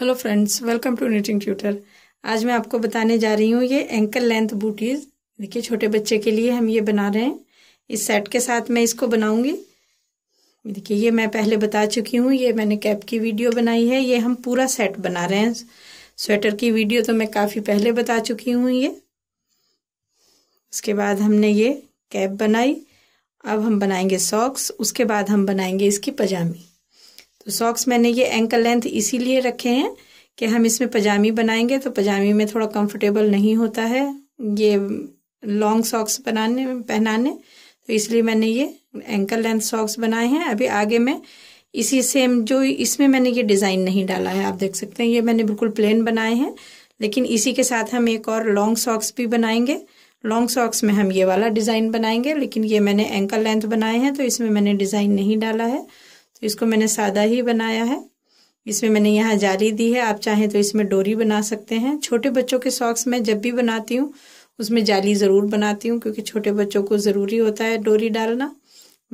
hello friends welcome to knitting tutor आज मैं आपको बताने जा रही हूँ ये एंकल लेंथ बूटीज देखिए छोटे बच्चे के लिए हम ये बना रहे हैं इस सेट के साथ मैं इसको बनाऊंगी देखिए ये मैं पहले बता चुकी हूँ ये मैंने कैप की वीडियो बनाई है ये हम पूरा सेट बना रहे हैं स्वेटर की वीडियो तो मैं काफ़ी पहले बता चुकी हूँ ये उसके बाद हमने ये कैप बनाई अब हम बनाएंगे सॉक्स उसके बाद हम बनाएंगे इसकी पजामी सॉक्स मैंने ये एंकल लेंथ इसीलिए रखे हैं कि हम इसमें पजामी बनाएंगे तो पजामी में थोड़ा कंफर्टेबल नहीं होता है ये लॉन्ग सॉक्स बनाने पहनाने तो इसलिए मैंने ये एंकल लेंथ सॉक्स बनाए हैं अभी आगे मैं इसी सेम जो इसमें मैंने ये डिज़ाइन नहीं डाला है आप देख सकते हैं ये मैंने बिल्कुल प्लेन बनाए हैं लेकिन इसी के साथ हम एक और लॉन्ग सॉक्स भी बनाएंगे लॉन्ग सॉक्स में हम ये वाला डिज़ाइन बनाएंगे लेकिन ये मैंने एंकल लेंथ बनाए हैं तो इसमें मैंने डिज़ाइन नहीं डाला है तो इसको मैंने सादा ही बनाया है इसमें मैंने यहाँ जाली दी है आप चाहें तो इसमें डोरी बना सकते हैं छोटे बच्चों के सॉक्स मैं जब भी बनाती हूँ उसमें जाली ज़रूर बनाती हूँ क्योंकि छोटे बच्चों को ज़रूरी होता है डोरी डालना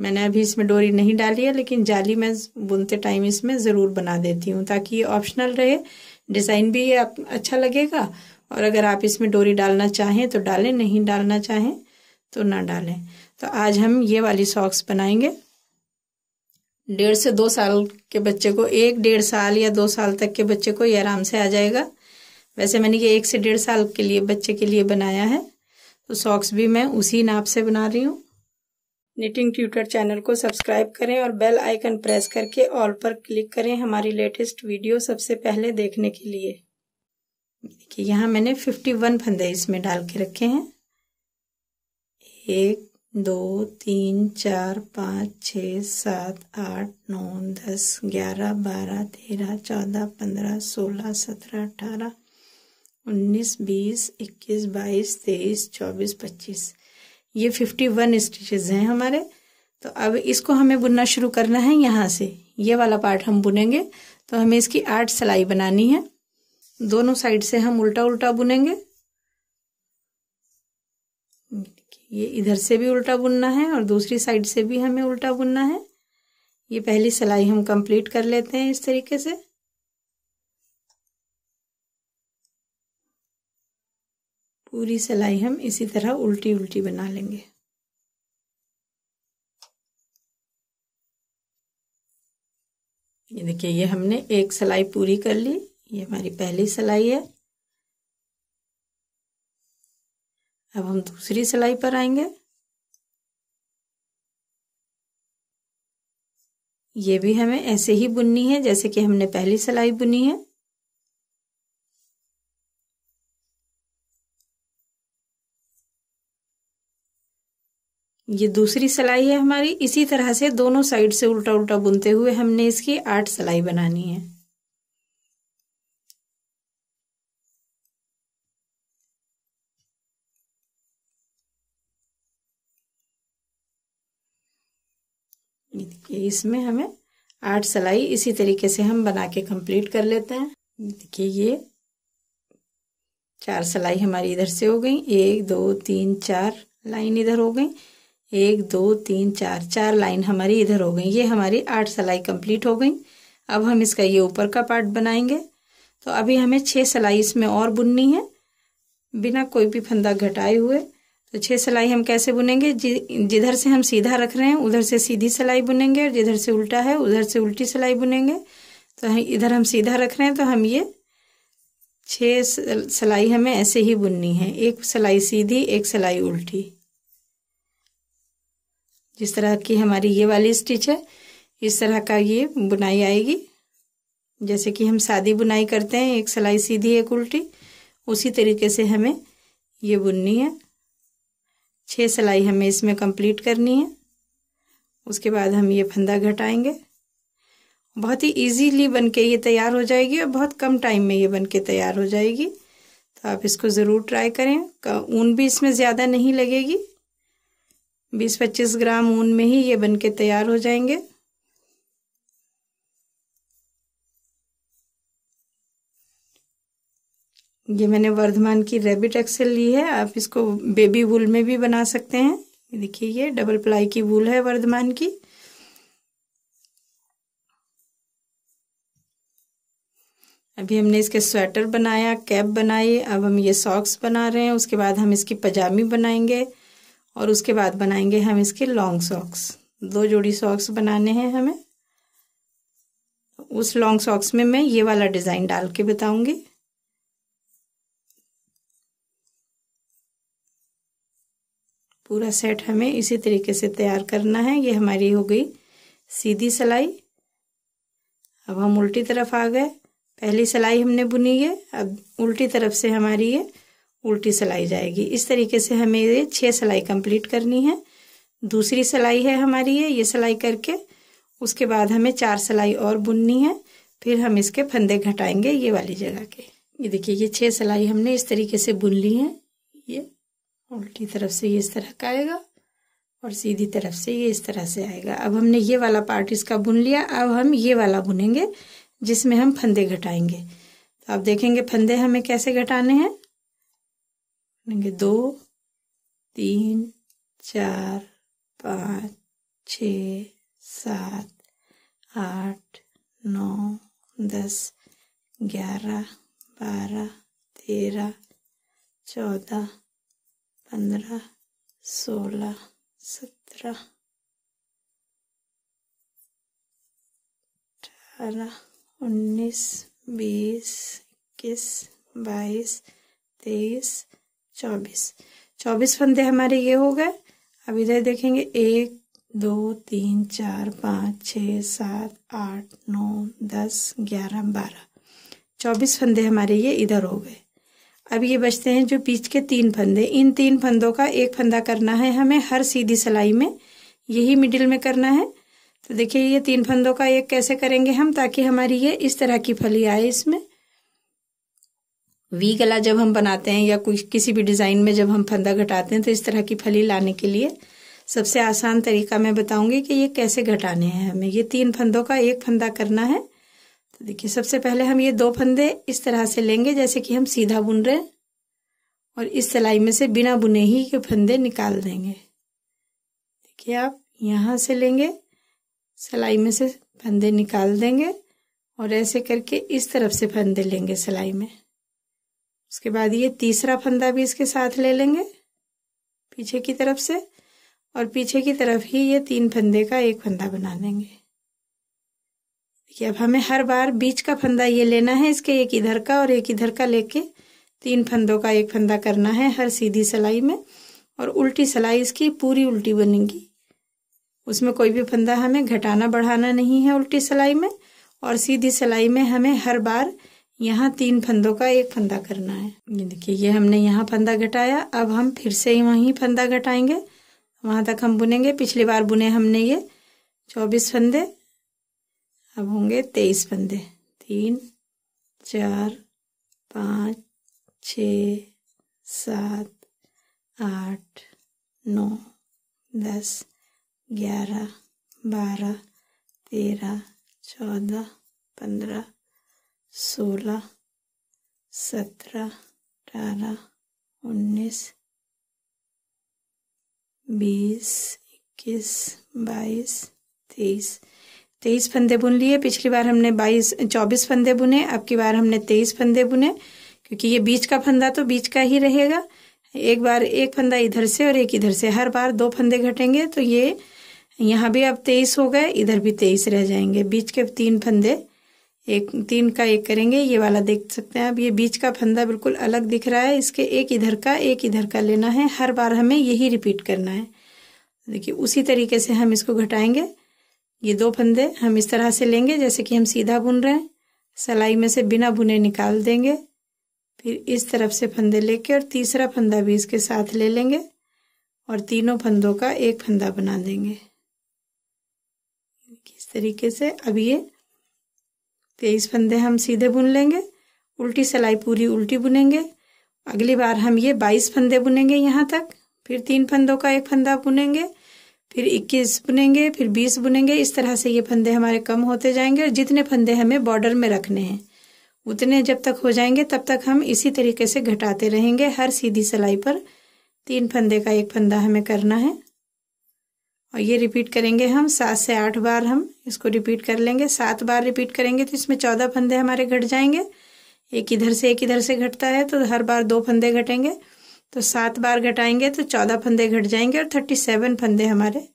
मैंने अभी इसमें डोरी नहीं डाली है लेकिन जाली मैं बुनते टाइम इसमें ज़रूर बना देती हूँ ताकि ये ऑप्शनल रहे डिज़ाइन भी अच्छा लगेगा और अगर आप इसमें डोरी डालना चाहें तो डालें नहीं डालना चाहें तो ना डालें तो आज हम ये वाली सॉक्स बनाएंगे डेढ़ से दो साल के बच्चे को एक डेढ़ साल या दो साल तक के बच्चे को ये आराम से आ जाएगा वैसे मैंने ये एक से डेढ़ साल के लिए बच्चे के लिए बनाया है तो सॉक्स भी मैं उसी नाप से बना रही हूँ निटिंग ट्यूटर चैनल को सब्सक्राइब करें और बेल आइकन प्रेस करके ऑल पर क्लिक करें हमारी लेटेस्ट वीडियो सबसे पहले देखने के लिए देखिए यहाँ मैंने 51 फंदे इसमें डाल के रखे हैं एक दो तीन चार पाँच छ सात आठ नौ दस ग्यारह बारह तेरह चौदह पंद्रह सोलह सत्रह अठारह उन्नीस बीस इक्कीस बाईस तेईस चौबीस पच्चीस ये फिफ्टी वन स्टिचेज हैं हमारे तो अब इसको हमें बुनना शुरू करना है यहाँ से ये वाला पार्ट हम बुनेंगे तो हमें इसकी आठ सिलाई बनानी है दोनों साइड से हम उल्टा उल्टा बुनेंगे ये इधर से भी उल्टा बुनना है और दूसरी साइड से भी हमें उल्टा बुनना है ये पहली सिलाई हम कंप्लीट कर लेते हैं इस तरीके से पूरी सिलाई हम इसी तरह उल्टी उल्टी बना लेंगे ये देखिए ये हमने एक सिलाई पूरी कर ली ये हमारी पहली सिलाई है अब हम दूसरी सिलाई पर आएंगे ये भी हमें ऐसे ही बुननी है जैसे कि हमने पहली सिलाई बुनी है ये दूसरी सिलाई है हमारी इसी तरह से दोनों साइड से उल्टा उल्टा बुनते हुए हमने इसकी आठ सिलाई बनानी है ये इसमें हमें आठ सलाई इसी तरीके से हम बना के कंप्लीट कर लेते हैं देखिए ये चार सलाई हमारी इधर से हो गई एक दो तीन चार लाइन इधर हो गई एक दो तीन चार चार लाइन हमारी इधर हो गई ये हमारी आठ सलाई कंप्लीट हो गई अब हम इसका ये ऊपर का पार्ट बनाएंगे तो अभी हमें छः सलाई इसमें और बुननी है बिना कोई भी फंदा घटाए हुए तो छः सिलाई हम कैसे बुनेंगे जिधर से हम सीधा रख रहे हैं उधर से सीधी सिलाई बुनेंगे और जिधर से उल्टा है उधर से उल्टी सिलाई बुनेंगे तो हम इधर हम सीधा रख रहे हैं तो हम ये छह सिलाई हमें ऐसे ही बुननी है एक सिलाई सीधी एक सिलाई उल्टी जिस तरह की हमारी ये वाली स्टिच है इस तरह का ये बुनाई आएगी जैसे कि हम सादी बुनाई करते हैं एक सिलाई सीधी एक उल्टी उसी तरीके से हमें ये बुननी है छः सिलाई हमें इसमें कंप्लीट करनी है उसके बाद हम ये फंदा घटाएंगे बहुत ही इजीली बन के ये तैयार हो जाएगी और बहुत कम टाइम में ये बन के तैयार हो जाएगी तो आप इसको ज़रूर ट्राई करें ऊन भी इसमें ज़्यादा नहीं लगेगी बीस पच्चीस ग्राम ऊन में ही ये बन के तैयार हो जाएंगे ये मैंने वर्धमान की रेबिट एक्सेल ली है आप इसको बेबी वूल में भी बना सकते हैं ये देखिए ये डबल प्लाई की वूल है वर्धमान की अभी हमने इसके स्वेटर बनाया कैप बनाई अब हम ये सॉक्स बना रहे हैं उसके बाद हम इसकी पजामी बनाएंगे और उसके बाद बनाएंगे हम इसके लॉन्ग सॉक्स दो जोड़ी सॉक्स बनाने हैं हमें उस लॉन्ग सॉक्स में मैं ये वाला डिज़ाइन डाल के बताऊंगी पूरा सेट हमें इसी तरीके से तैयार करना है ये हमारी हो गई सीधी सिलाई अब हम उल्टी तरफ आ गए पहली सिलाई हमने बुनी है अब उल्टी तरफ से हमारी ये उल्टी सिलाई जाएगी इस तरीके से हमें ये छः सिलाई कंप्लीट करनी है दूसरी सिलाई है हमारी ये ये सिलाई करके उसके बाद हमें चार सिलाई और बुननी है फिर हम इसके फंदे घटाएंगे ये वाली जगह के ये देखिए ये छः सिलाई हमने इस तरीके से बुन ली है ये उल्टी तरफ से ये इस तरह का आएगा और सीधी तरफ से ये इस तरह से आएगा अब हमने ये वाला पार्ट इसका बुन लिया अब हम ये वाला बुनेंगे जिसमें हम फंदे घटाएंगे तो आप देखेंगे फंदे हमें कैसे घटाने हैं बुनेंगे दो तीन चार पाँच छ सात आठ नौ दस ग्यारह बारह तेरह चौदह पंद्रह सोलह सत्रह अठारह उन्नीस बीस इक्कीस बाईस तेईस चौबीस चौबीस फंदे हमारे ये हो गए अब इधर देखेंगे एक दो तीन चार पाँच छ सात आठ नौ दस ग्यारह बारह चौबीस फंदे हमारे ये इधर हो गए अब ये बचते हैं जो बीच के तीन फंदे इन तीन फंदों का एक फंदा करना है हमें हर सीधी सिलाई में यही मिडिल में करना है तो देखिए ये तीन फंदों का एक कैसे करेंगे हम ताकि हमारी ये इस तरह की फली आए इसमें वी गला जब हम बनाते हैं या कुछ किसी भी डिज़ाइन में जब हम फंदा घटाते हैं तो इस तरह की फली लाने के लिए सबसे आसान तरीका मैं बताऊंगी कि ये कैसे घटाने हैं हमें ये तीन फंदों का एक फंदा करना है तो देखिए सबसे पहले हम ये दो फंदे इस तरह से लेंगे जैसे कि हम सीधा बुन रहे हैं और इस सिलाई में से बिना बुने ही के फंदे निकाल देंगे देखिए आप यहाँ से लेंगे सिलाई में से फंदे निकाल देंगे और ऐसे करके इस तरफ से फंदे लेंगे सिलाई में उसके बाद ये तीसरा फंदा भी इसके साथ ले लेंगे पीछे की तरफ से और पीछे की तरफ ही ये तीन फंदे का एक फंदा बना देंगे कि अब हमें हर बार बीच का फंदा ये लेना है इसके एक इधर का और एक इधर का लेके तीन फंदों का एक फंदा करना है हर सीधी सिलाई में और उल्टी सिलाई इसकी पूरी उल्टी बनेगी उसमें कोई भी फंदा हमें घटाना बढ़ाना नहीं है उल्टी सिलाई में और सीधी सिलाई में हमें हर बार यहाँ तीन फंदों का एक फंदा करना है ये देखिए ये हमने यहाँ फंदा घटाया अब हम फिर से ही वहीं फंदा घटाएंगे वहाँ तक हम बुनेंगे पिछली बार बुने हमने ये चौबीस फंदे अब होंगे तेईस फंदे तीन चार पाँच छ सात आठ नौ दस ग्यारह बारह तेरह चौदह पंद्रह सोलह सत्रह अठारह उन्नीस बीस इक्कीस बाईस तेईस तेईस फंदे बुन लिए पिछली बार हमने बाईस चौबीस फंदे बुने अब की बार हमने तेईस फंदे बुने क्योंकि ये बीच का फंदा तो बीच का ही रहेगा एक बार एक फंदा इधर से और एक इधर से हर बार दो फंदे घटेंगे तो ये यहाँ भी अब तेईस हो गए इधर भी तेईस रह जाएंगे बीच के तीन फंदे एक तीन का एक करेंगे ये वाला देख सकते हैं अब ये बीच का फंदा बिल्कुल अलग दिख रहा है इसके एक इधर का एक इधर का लेना है हर बार हमें यही रिपीट करना है देखिए उसी तरीके से हम इसको घटाएंगे ये दो फंदे हम इस तरह से लेंगे जैसे कि हम सीधा बुन रहे हैं सलाई में से बिना बुने निकाल देंगे फिर इस तरफ से फंदे लेके और तीसरा फंदा भी इसके साथ ले लेंगे और तीनों फंदों का एक फंदा बना देंगे इस तरीके से अब ये तेईस फंदे हम सीधे बुन लेंगे उल्टी सिलाई पूरी उल्टी बुनेंगे अगली बार हम ये बाईस फंदे बुनेंगे यहाँ तक फिर तीन फंदों का एक फंदा बुनेंगे फिर 21 बुनेंगे फिर 20 बुनेंगे इस तरह से ये फंदे हमारे कम होते जाएंगे और जितने फंदे हमें बॉर्डर में रखने हैं उतने जब तक हो जाएंगे तब तक हम इसी तरीके से घटाते रहेंगे हर सीधी सिलाई पर तीन फंदे का एक फंदा हमें करना है और ये रिपीट करेंगे हम सात से आठ बार हम इसको रिपीट कर लेंगे सात बार रिपीट करेंगे तो इसमें चौदह फंदे हमारे घट जाएंगे एक इधर से एक इधर से घटता है तो हर बार दो फंदे घटेंगे तो सात बार घटाएंगे तो चौदह फंदे घट जाएंगे और थर्टी सेवन फंदे हमारे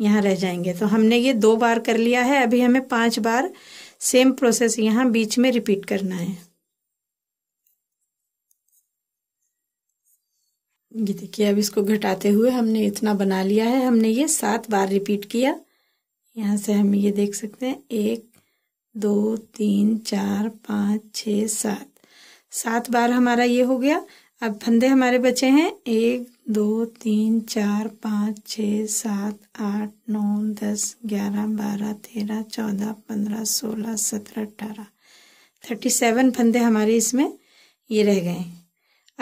यहाँ रह जाएंगे तो हमने ये दो बार कर लिया है अभी हमें पांच बार सेम प्रोसेस यहाँ बीच में रिपीट करना है ये देखिए अब इसको घटाते हुए हमने इतना बना लिया है हमने ये सात बार रिपीट किया यहाँ से हम ये देख सकते हैं एक दो तीन चार पाँच छ सात सात बार हमारा ये हो गया अब फंदे हमारे बचे हैं एक दो तीन चार पाँच छ सात आठ नौ दस ग्यारह बारह तेरह चौदह पंद्रह सोलह सत्रह अठारह थर्टी सेवन फंदे हमारे इसमें ये रह गए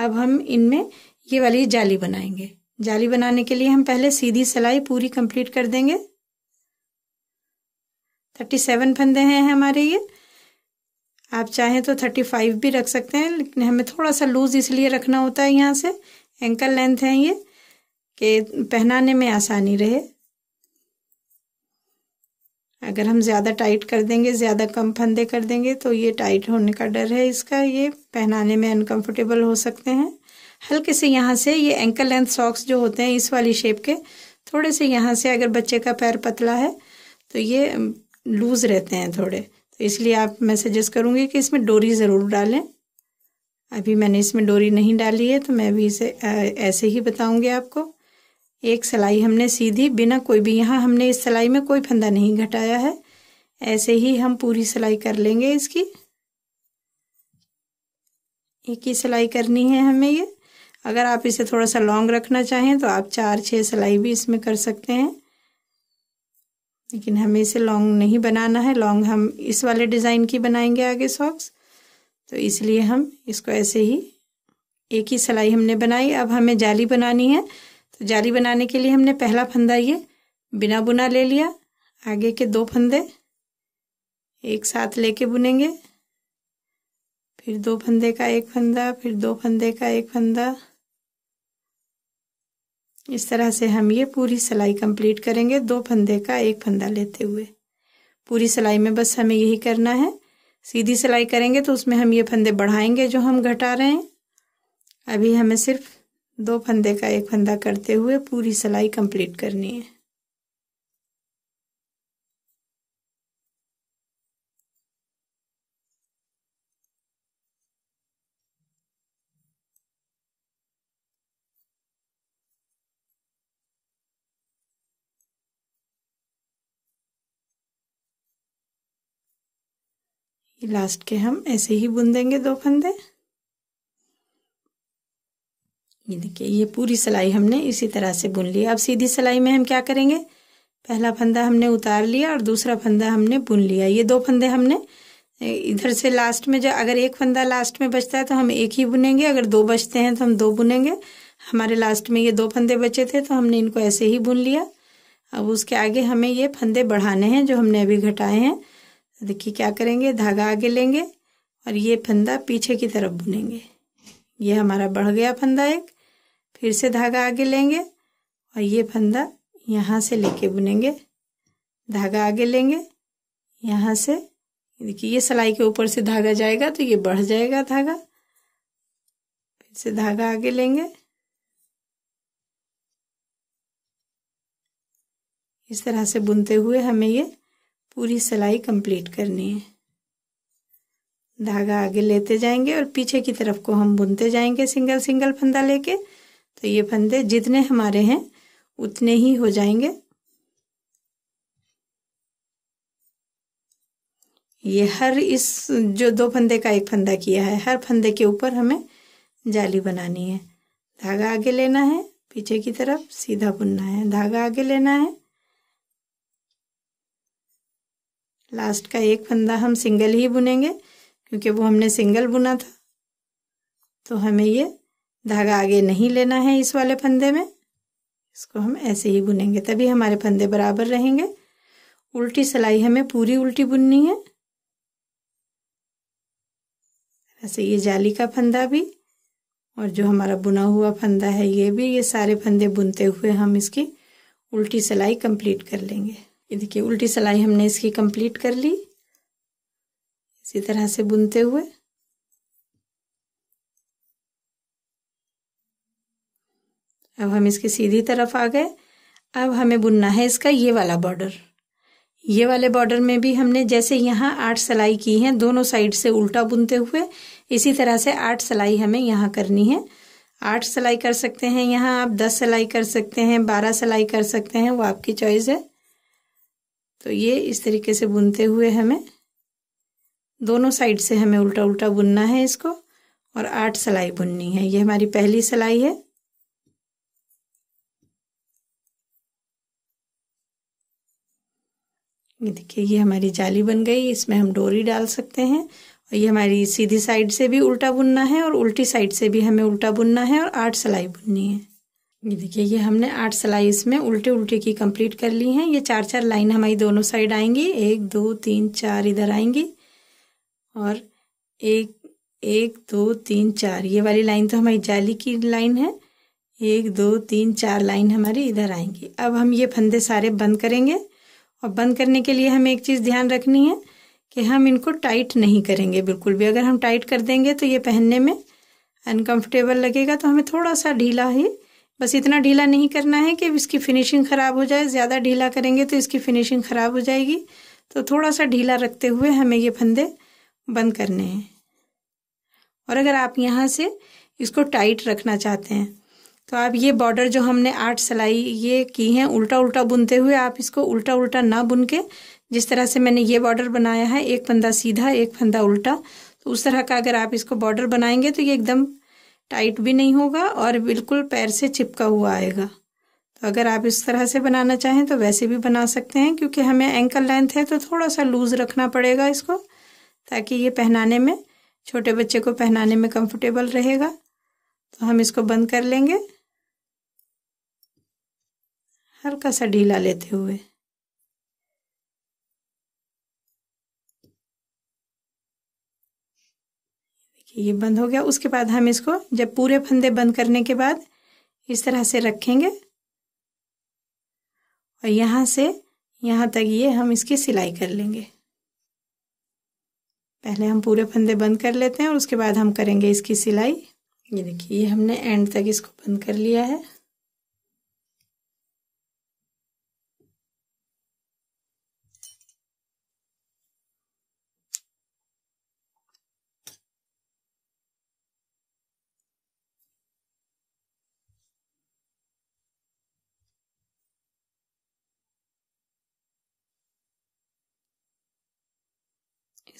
अब हम इनमें ये वाली जाली बनाएंगे जाली बनाने के लिए हम पहले सीधी सिलाई पूरी कंप्लीट कर देंगे थर्टी सेवन फंदे हैं हमारे ये आप चाहें तो थर्टी फाइव भी रख सकते हैं लेकिन हमें थोड़ा सा लूज़ इसलिए रखना होता है यहाँ से एंकल लेंथ है ये कि पहनाने में आसानी रहे अगर हम ज़्यादा टाइट कर देंगे ज़्यादा कम फंदे कर देंगे तो ये टाइट होने का डर है इसका ये पहनाने में अनकंफर्टेबल हो सकते हैं हल्के से यहाँ से ये एंकल लेंथ सॉक्स जो होते हैं इस वाली शेप के थोड़े से यहाँ से अगर बच्चे का पैर पतला है तो ये लूज़ रहते हैं थोड़े तो इसलिए आप मैं सजेस्ट करूँगी कि इसमें डोरी ज़रूर डालें अभी मैंने इसमें डोरी नहीं डाली है तो मैं अभी इसे ऐसे ही बताऊँगी आपको एक सिलाई हमने सीधी बिना कोई भी यहाँ हमने इस सिलाई में कोई फंदा नहीं घटाया है ऐसे ही हम पूरी सिलाई कर लेंगे इसकी एक ही सिलाई करनी है हमें ये अगर आप इसे थोड़ा सा लॉन्ग रखना चाहें तो आप चार छः सिलाई भी इसमें कर सकते हैं लेकिन हमें इसे लॉन्ग नहीं बनाना है लॉन्ग हम इस वाले डिज़ाइन की बनाएंगे आगे सॉक्स तो इसलिए हम इसको ऐसे ही एक ही सिलाई हमने बनाई अब हमें जाली बनानी है तो जाली बनाने के लिए हमने पहला फंदा ये बिना बुना ले लिया आगे के दो फंदे एक साथ लेके बुनेंगे फिर दो फंदे का एक फंदा फिर दो फंदे का एक फंदा इस तरह से हम ये पूरी सिलाई कंप्लीट करेंगे दो फंदे का एक फंदा लेते हुए पूरी सिलाई में बस हमें यही करना है सीधी सिलाई करेंगे तो उसमें हम ये फंदे बढ़ाएंगे जो हम घटा रहे हैं अभी हमें सिर्फ दो फंदे का एक फंदा करते हुए पूरी सिलाई कंप्लीट करनी है लास्ट के हम ऐसे ही बुन देंगे दो फंदे ये देखिए ये पूरी सिलाई हमने इसी तरह से बुन लिया अब सीधी सिलाई में हम क्या करेंगे पहला फंदा हमने उतार लिया और दूसरा फंदा हमने बुन लिया ये दो फंदे हमने इधर से लास्ट में जो अगर एक फंदा लास्ट में बचता है तो हम एक ही बुनेंगे अगर दो बचते हैं तो हम दो बुनेंगे हमारे लास्ट में ये दो फंदे बचे थे तो हमने इनको ऐसे ही बुन लिया अब उसके आगे हमें ये फंदे बढ़ाने हैं जो हमने अभी घटाए हैं देखिए क्या करेंगे धागा आगे लेंगे और ये फंदा पीछे की तरफ बुनेंगे ये हमारा बढ़ गया फंदा एक फिर से धागा आगे लेंगे और ये फंदा यहाँ से लेके बुनेंगे धागा आगे लेंगे यहाँ से देखिए ये सलाई के ऊपर से धागा जाएगा तो ये बढ़ जाएगा धागा फिर से धागा आगे लेंगे इस तरह से बुनते हुए हमें ये पूरी सिलाई कंप्लीट करनी है धागा आगे लेते जाएंगे और पीछे की तरफ को हम बुनते जाएंगे सिंगल सिंगल फंदा लेके तो ये फंदे जितने हमारे हैं उतने ही हो जाएंगे ये हर इस जो दो फंदे का एक फंदा किया है हर फंदे के ऊपर हमें जाली बनानी है धागा आगे लेना है पीछे की तरफ सीधा बुनना है धागा आगे लेना है लास्ट का एक फंदा हम सिंगल ही बुनेंगे क्योंकि वो हमने सिंगल बुना था तो हमें ये धागा आगे नहीं लेना है इस वाले फंदे में इसको हम ऐसे ही बुनेंगे तभी हमारे फंदे बराबर रहेंगे उल्टी सिलाई हमें पूरी उल्टी बुननी है ऐसे ये जाली का फंदा भी और जो हमारा बुना हुआ फंदा है ये भी ये सारे फंदे बुनते हुए हम इसकी उल्टी सिलाई कंप्लीट कर लेंगे ये देखिए उल्टी सिलाई हमने इसकी कंप्लीट कर ली इसी तरह से बुनते हुए अब हम इसकी सीधी तरफ आ गए अब हमें बुनना है इसका ये वाला बॉर्डर ये वाले बॉर्डर में भी हमने जैसे यहाँ आठ सिलाई की है दोनों साइड से उल्टा बुनते हुए इसी तरह से आठ सिलाई हमें यहाँ करनी है आठ सिलाई कर सकते हैं यहाँ आप दस सिलाई कर सकते हैं बारह सिलाई कर सकते हैं वो आपकी चॉइस है तो ये इस तरीके से बुनते हुए हमें दोनों साइड से हमें उल्टा उल्टा बुनना है इसको और आठ सलाई बुननी है ये हमारी पहली सलाई है ये देखिए ये हमारी जाली बन गई इसमें हम डोरी डाल सकते हैं और ये हमारी सीधी साइड से भी उल्टा बुनना है और उल्टी साइड से भी हमें उल्टा बुनना है और आठ सलाई बुननी है ये देखिए ये हमने आठ सिलाई इसमें उल्टे उल्टे की कंप्लीट कर ली हैं ये चार चार लाइन हमारी दोनों साइड आएंगी एक दो तीन चार इधर आएंगी और एक एक दो तीन चार ये वाली लाइन तो हमारी जाली की लाइन है एक दो तीन चार लाइन हमारी इधर आएंगी अब हम ये फंदे सारे बंद करेंगे और बंद करने के लिए हमें एक चीज़ ध्यान रखनी है कि हम इनको टाइट नहीं करेंगे बिल्कुल भी अगर हम टाइट कर देंगे तो ये पहनने में अनकंफर्टेबल लगेगा तो हमें थोड़ा सा ढीला ही बस इतना ढीला नहीं करना है कि इसकी फिनिशिंग ख़राब हो जाए ज़्यादा ढीला करेंगे तो इसकी फिनिशिंग ख़राब हो जाएगी तो थोड़ा सा ढीला रखते हुए हमें ये फंदे बंद करने हैं और अगर आप यहाँ से इसको टाइट रखना चाहते हैं तो आप ये बॉर्डर जो हमने आठ सिलाई ये की हैं उल्टा उल्टा बुनते हुए आप इसको उल्टा उल्टा ना बुन के जिस तरह से मैंने ये बॉर्डर बनाया है एक फंदा सीधा एक फंदा उल्टा तो उस तरह का अगर आप इसको बॉर्डर बनाएंगे तो ये एकदम टाइट भी नहीं होगा और बिल्कुल पैर से चिपका हुआ आएगा तो अगर आप इस तरह से बनाना चाहें तो वैसे भी बना सकते हैं क्योंकि हमें एंकल लेंथ है तो थोड़ा सा लूज़ रखना पड़ेगा इसको ताकि ये पहनाने में छोटे बच्चे को पहनाने में कंफर्टेबल रहेगा तो हम इसको बंद कर लेंगे हल्का सा ढीला लेते हुए देखिए ये बंद हो गया उसके बाद हम इसको जब पूरे फंदे बंद करने के बाद इस तरह से रखेंगे और यहाँ से यहाँ तक ये हम इसकी सिलाई कर लेंगे पहले हम पूरे फंदे बंद कर लेते हैं और उसके बाद हम करेंगे इसकी सिलाई ये देखिए ये हमने एंड तक इसको बंद कर लिया है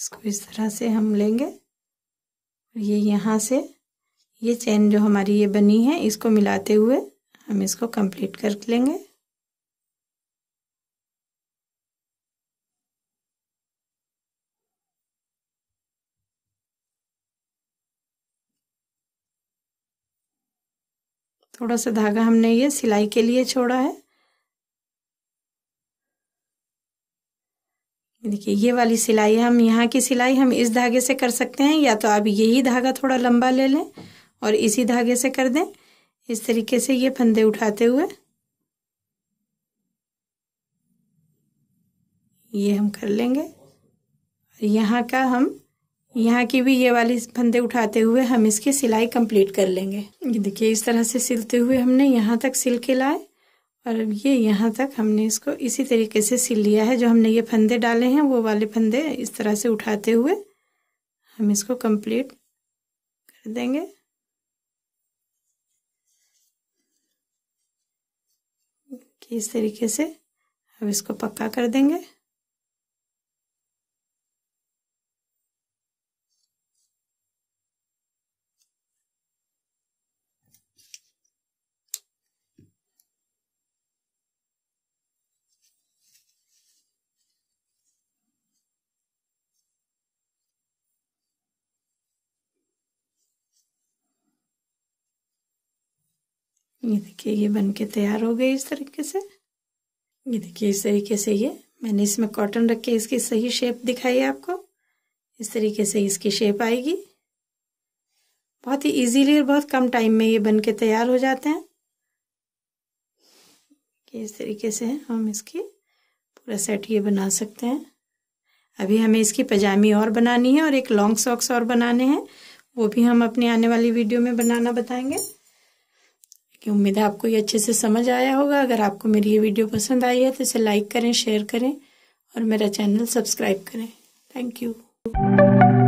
इसको इस तरह से हम लेंगे ये यहाँ से ये चेन जो हमारी ये बनी है इसको मिलाते हुए हम इसको कंप्लीट कर लेंगे थोड़ा सा धागा हमने ये सिलाई के लिए छोड़ा है देखिए ये वाली सिलाई हम यहाँ की सिलाई हम इस धागे से कर सकते हैं या तो आप यही धागा थोड़ा लंबा ले लें और इसी धागे से कर दें इस तरीके से ये फंदे उठाते हुए ये हम कर लेंगे यहाँ का हम यहाँ की भी ये वाली फंदे उठाते हुए हम इसकी सिलाई कंप्लीट कर लेंगे देखिए इस तरह से सिलते हुए हमने यहाँ तक सिल के लाए और अब ये यहाँ तक हमने इसको इसी तरीके से सिल लिया है जो हमने ये फंदे डाले हैं वो वाले फंदे इस तरह से उठाते हुए हम इसको कंप्लीट कर देंगे इस तरीके से हम इसको पक्का कर देंगे ये देखिए ये बन के तैयार हो गई इस तरीके से ये देखिए इस तरीके से ये मैंने इसमें कॉटन रख के इसकी सही शेप दिखाई आपको इस तरीके से इसकी शेप आएगी बहुत ही इजीली और बहुत कम टाइम में ये बन के तैयार हो जाते हैं इस तरीके से हम इसकी पूरा सेट ये बना सकते हैं अभी हमें इसकी पजामी और बनानी है और एक लॉन्ग सॉक्स और बनाने हैं वो भी हम अपने आने वाली वीडियो में बनाना बताएंगे कि उम्मीद है आपको ये अच्छे से समझ आया होगा अगर आपको मेरी ये वीडियो पसंद आई है तो इसे लाइक करें शेयर करें और मेरा चैनल सब्सक्राइब करें थैंक यू